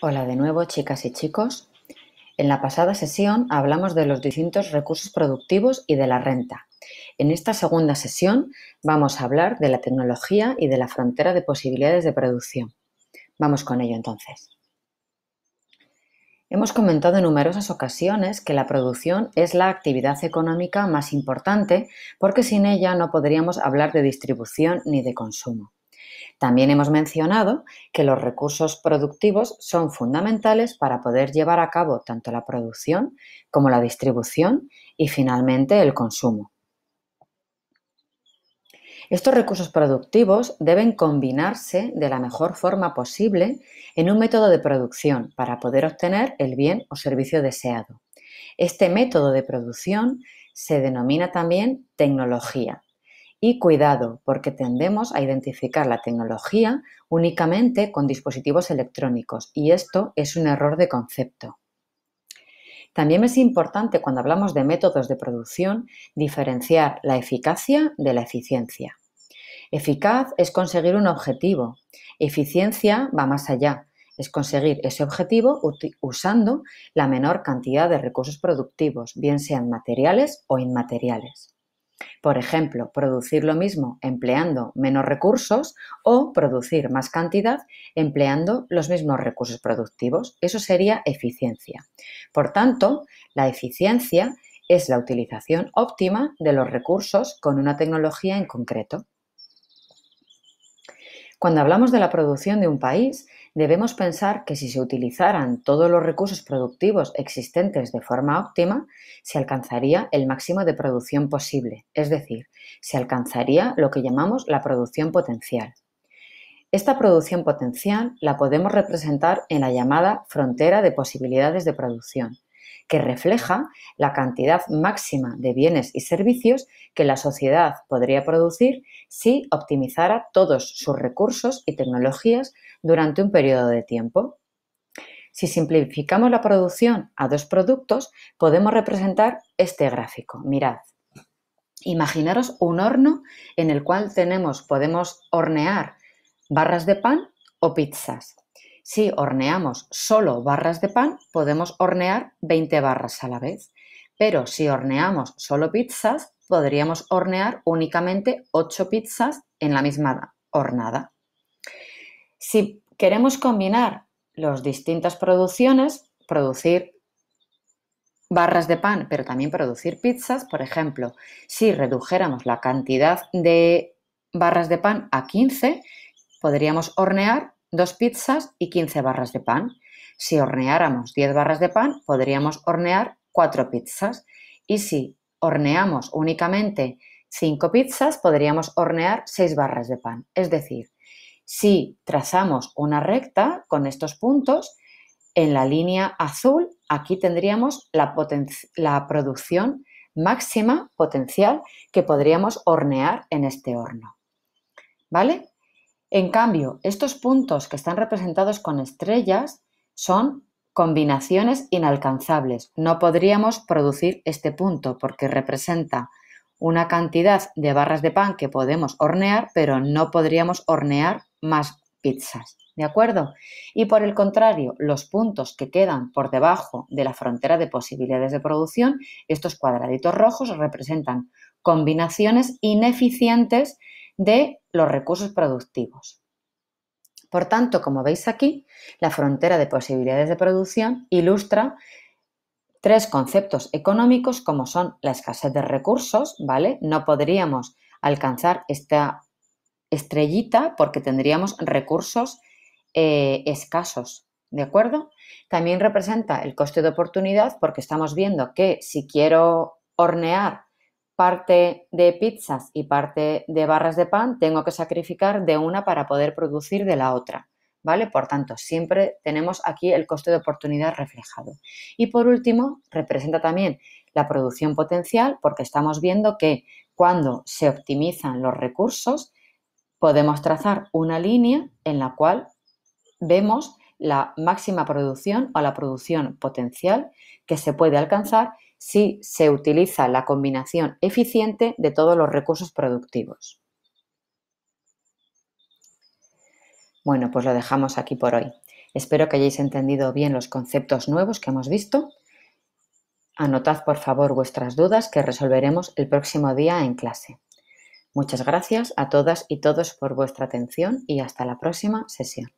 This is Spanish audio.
Hola de nuevo, chicas y chicos. En la pasada sesión hablamos de los distintos recursos productivos y de la renta. En esta segunda sesión vamos a hablar de la tecnología y de la frontera de posibilidades de producción. Vamos con ello entonces. Hemos comentado en numerosas ocasiones que la producción es la actividad económica más importante porque sin ella no podríamos hablar de distribución ni de consumo. También hemos mencionado que los recursos productivos son fundamentales para poder llevar a cabo tanto la producción como la distribución y finalmente el consumo. Estos recursos productivos deben combinarse de la mejor forma posible en un método de producción para poder obtener el bien o servicio deseado. Este método de producción se denomina también tecnología y cuidado, porque tendemos a identificar la tecnología únicamente con dispositivos electrónicos y esto es un error de concepto. También es importante cuando hablamos de métodos de producción diferenciar la eficacia de la eficiencia. Eficaz es conseguir un objetivo, eficiencia va más allá, es conseguir ese objetivo usando la menor cantidad de recursos productivos, bien sean materiales o inmateriales. Por ejemplo, producir lo mismo empleando menos recursos o producir más cantidad empleando los mismos recursos productivos. Eso sería eficiencia. Por tanto, la eficiencia es la utilización óptima de los recursos con una tecnología en concreto. Cuando hablamos de la producción de un país, debemos pensar que si se utilizaran todos los recursos productivos existentes de forma óptima, se alcanzaría el máximo de producción posible, es decir, se alcanzaría lo que llamamos la producción potencial. Esta producción potencial la podemos representar en la llamada frontera de posibilidades de producción, que refleja la cantidad máxima de bienes y servicios que la sociedad podría producir si optimizara todos sus recursos y tecnologías durante un periodo de tiempo. Si simplificamos la producción a dos productos, podemos representar este gráfico. Mirad. Imaginaros un horno en el cual tenemos, podemos hornear barras de pan o pizzas. Si horneamos solo barras de pan, podemos hornear 20 barras a la vez. Pero si horneamos solo pizzas, podríamos hornear únicamente 8 pizzas en la misma hornada. Si queremos combinar las distintas producciones, producir barras de pan, pero también producir pizzas, por ejemplo, si redujéramos la cantidad de barras de pan a 15, podríamos hornear dos pizzas y 15 barras de pan. Si horneáramos 10 barras de pan, podríamos hornear 4 pizzas. Y si horneamos únicamente 5 pizzas, podríamos hornear 6 barras de pan. Es decir, si trazamos una recta con estos puntos, en la línea azul, aquí tendríamos la, la producción máxima potencial que podríamos hornear en este horno. ¿Vale? En cambio, estos puntos que están representados con estrellas son combinaciones inalcanzables. No podríamos producir este punto porque representa una cantidad de barras de pan que podemos hornear, pero no podríamos hornear más pizzas. ¿De acuerdo? Y por el contrario, los puntos que quedan por debajo de la frontera de posibilidades de producción, estos cuadraditos rojos representan combinaciones ineficientes de los recursos productivos. Por tanto, como veis aquí, la frontera de posibilidades de producción ilustra tres conceptos económicos como son la escasez de recursos, ¿vale? No podríamos alcanzar esta estrellita porque tendríamos recursos eh, escasos, ¿de acuerdo? También representa el coste de oportunidad porque estamos viendo que si quiero hornear parte de pizzas y parte de barras de pan, tengo que sacrificar de una para poder producir de la otra. ¿Vale? Por tanto, siempre tenemos aquí el coste de oportunidad reflejado. Y por último, representa también la producción potencial, porque estamos viendo que cuando se optimizan los recursos, podemos trazar una línea en la cual vemos la máxima producción o la producción potencial que se puede alcanzar si se utiliza la combinación eficiente de todos los recursos productivos. Bueno, pues lo dejamos aquí por hoy. Espero que hayáis entendido bien los conceptos nuevos que hemos visto. Anotad por favor vuestras dudas que resolveremos el próximo día en clase. Muchas gracias a todas y todos por vuestra atención y hasta la próxima sesión.